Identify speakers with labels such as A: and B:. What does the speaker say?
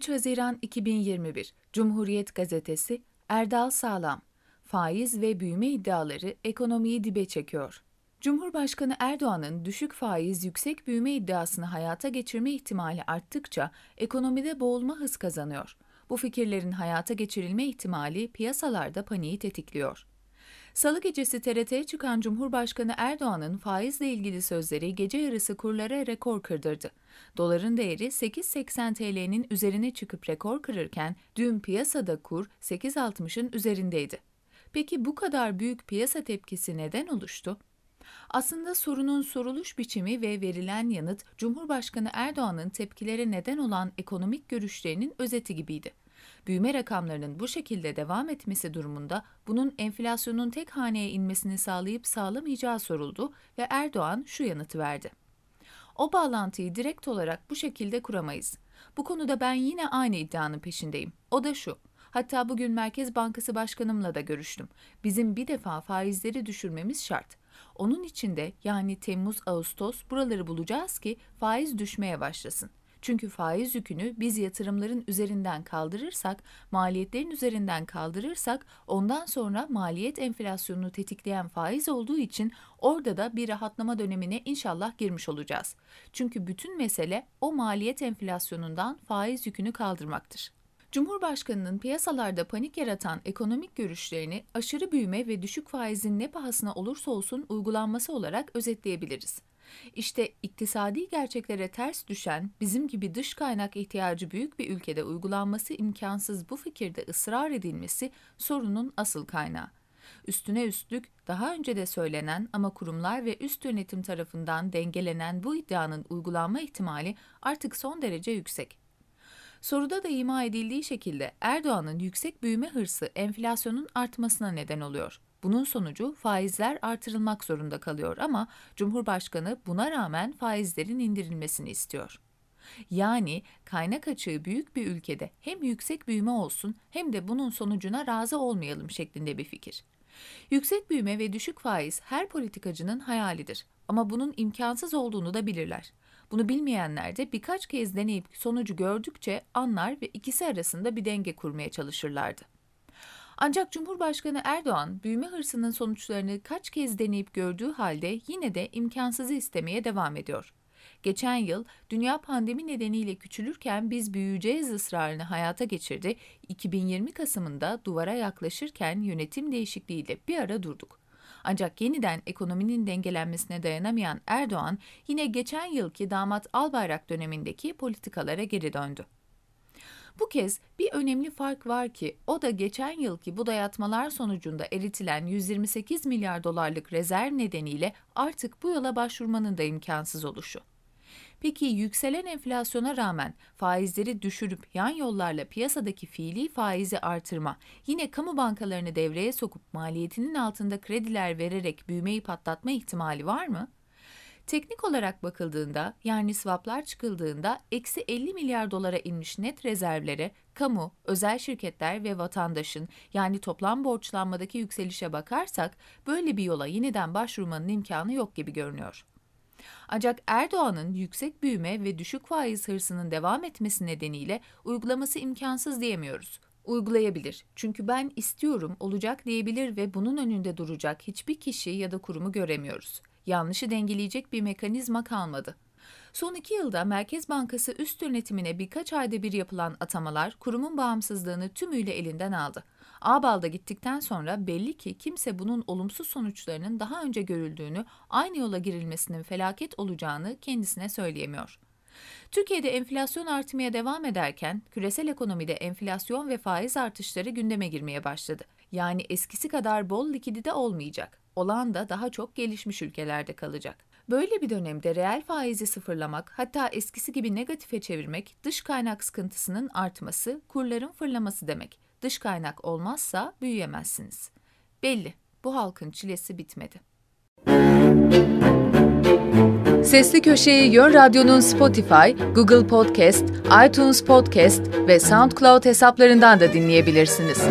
A: 3 Haziran 2021 Cumhuriyet Gazetesi Erdal Sağlam Faiz ve büyüme iddiaları ekonomiyi dibe çekiyor. Cumhurbaşkanı Erdoğan'ın düşük faiz yüksek büyüme iddiasını hayata geçirme ihtimali arttıkça ekonomide boğulma hız kazanıyor. Bu fikirlerin hayata geçirilme ihtimali piyasalarda paniği tetikliyor. Salı gecesi TRT'ye çıkan Cumhurbaşkanı Erdoğan'ın faizle ilgili sözleri gece yarısı kurlara rekor kırdırdı. Doların değeri 8.80 TL'nin üzerine çıkıp rekor kırırken dün piyasada kur 8.60'ın üzerindeydi. Peki bu kadar büyük piyasa tepkisi neden oluştu? Aslında sorunun soruluş biçimi ve verilen yanıt Cumhurbaşkanı Erdoğan'ın tepkilere neden olan ekonomik görüşlerinin özeti gibiydi. Büyüme rakamlarının bu şekilde devam etmesi durumunda bunun enflasyonun tek haneye inmesini sağlayıp sağlamayacağı soruldu ve Erdoğan şu yanıtı verdi. O bağlantıyı direkt olarak bu şekilde kuramayız. Bu konuda ben yine aynı iddianın peşindeyim. O da şu. Hatta bugün Merkez Bankası Başkanımla da görüştüm. Bizim bir defa faizleri düşürmemiz şart. Onun için de yani Temmuz-Ağustos buraları bulacağız ki faiz düşmeye başlasın. Çünkü faiz yükünü biz yatırımların üzerinden kaldırırsak, maliyetlerin üzerinden kaldırırsak ondan sonra maliyet enflasyonunu tetikleyen faiz olduğu için orada da bir rahatlama dönemine inşallah girmiş olacağız. Çünkü bütün mesele o maliyet enflasyonundan faiz yükünü kaldırmaktır. Cumhurbaşkanının piyasalarda panik yaratan ekonomik görüşlerini aşırı büyüme ve düşük faizin ne pahasına olursa olsun uygulanması olarak özetleyebiliriz. İşte iktisadi gerçeklere ters düşen, bizim gibi dış kaynak ihtiyacı büyük bir ülkede uygulanması imkansız bu fikirde ısrar edilmesi sorunun asıl kaynağı. Üstüne üstlük daha önce de söylenen ama kurumlar ve üst yönetim tarafından dengelenen bu iddianın uygulanma ihtimali artık son derece yüksek. Soruda da ima edildiği şekilde Erdoğan'ın yüksek büyüme hırsı enflasyonun artmasına neden oluyor. Bunun sonucu faizler artırılmak zorunda kalıyor ama Cumhurbaşkanı buna rağmen faizlerin indirilmesini istiyor. Yani kaynak açığı büyük bir ülkede hem yüksek büyüme olsun hem de bunun sonucuna razı olmayalım şeklinde bir fikir. Yüksek büyüme ve düşük faiz her politikacının hayalidir ama bunun imkansız olduğunu da bilirler. Bunu bilmeyenler de birkaç kez deneyip sonucu gördükçe anlar ve ikisi arasında bir denge kurmaya çalışırlardı. Ancak Cumhurbaşkanı Erdoğan büyüme hırsının sonuçlarını kaç kez deneyip gördüğü halde yine de imkansızı istemeye devam ediyor. Geçen yıl dünya pandemi nedeniyle küçülürken biz büyüyeceğiz ısrarını hayata geçirdi. 2020 Kasım'ında duvara yaklaşırken yönetim değişikliğiyle bir ara durduk. Ancak yeniden ekonominin dengelenmesine dayanamayan Erdoğan yine geçen yılki damat Albayrak dönemindeki politikalara geri döndü. Bu kez bir önemli fark var ki o da geçen yılki bu dayatmalar sonucunda eritilen 128 milyar dolarlık rezerv nedeniyle artık bu yola başvurmanın da imkansız oluşu. Peki yükselen enflasyona rağmen faizleri düşürüp yan yollarla piyasadaki fiili faizi artırma, yine kamu bankalarını devreye sokup maliyetinin altında krediler vererek büyümeyi patlatma ihtimali var mı? Teknik olarak bakıldığında yani swaplar çıkıldığında eksi 50 milyar dolara inmiş net rezervleri, kamu, özel şirketler ve vatandaşın yani toplam borçlanmadaki yükselişe bakarsak böyle bir yola yeniden başvurmanın imkanı yok gibi görünüyor. Ancak Erdoğan'ın yüksek büyüme ve düşük faiz hırsının devam etmesi nedeniyle uygulaması imkansız diyemiyoruz uygulayabilir. Çünkü ben istiyorum olacak diyebilir ve bunun önünde duracak hiçbir kişi ya da kurumu göremiyoruz yanlışı dengeleyecek bir mekanizma kalmadı. Son iki yılda Merkez Bankası üst yönetimine birkaç ayda bir yapılan atamalar kurumun bağımsızlığını tümüyle elinden aldı. Ağbal'da gittikten sonra belli ki kimse bunun olumsuz sonuçlarının daha önce görüldüğünü, aynı yola girilmesinin felaket olacağını kendisine söyleyemiyor. Türkiye'de enflasyon artmaya devam ederken küresel ekonomide enflasyon ve faiz artışları gündeme girmeye başladı. Yani eskisi kadar bol likidite olmayacak. Olan da daha çok gelişmiş ülkelerde kalacak. Böyle bir dönemde reel faizi sıfırlamak, hatta eskisi gibi negatife çevirmek, dış kaynak sıkıntısının artması, kurların fırlaması demek. Dış kaynak olmazsa büyüyemezsiniz. Belli, bu halkın çilesi bitmedi. Müzik Sesli Köşe'yi Yön Radyo'nun Spotify, Google Podcast, iTunes Podcast ve SoundCloud hesaplarından da dinleyebilirsiniz.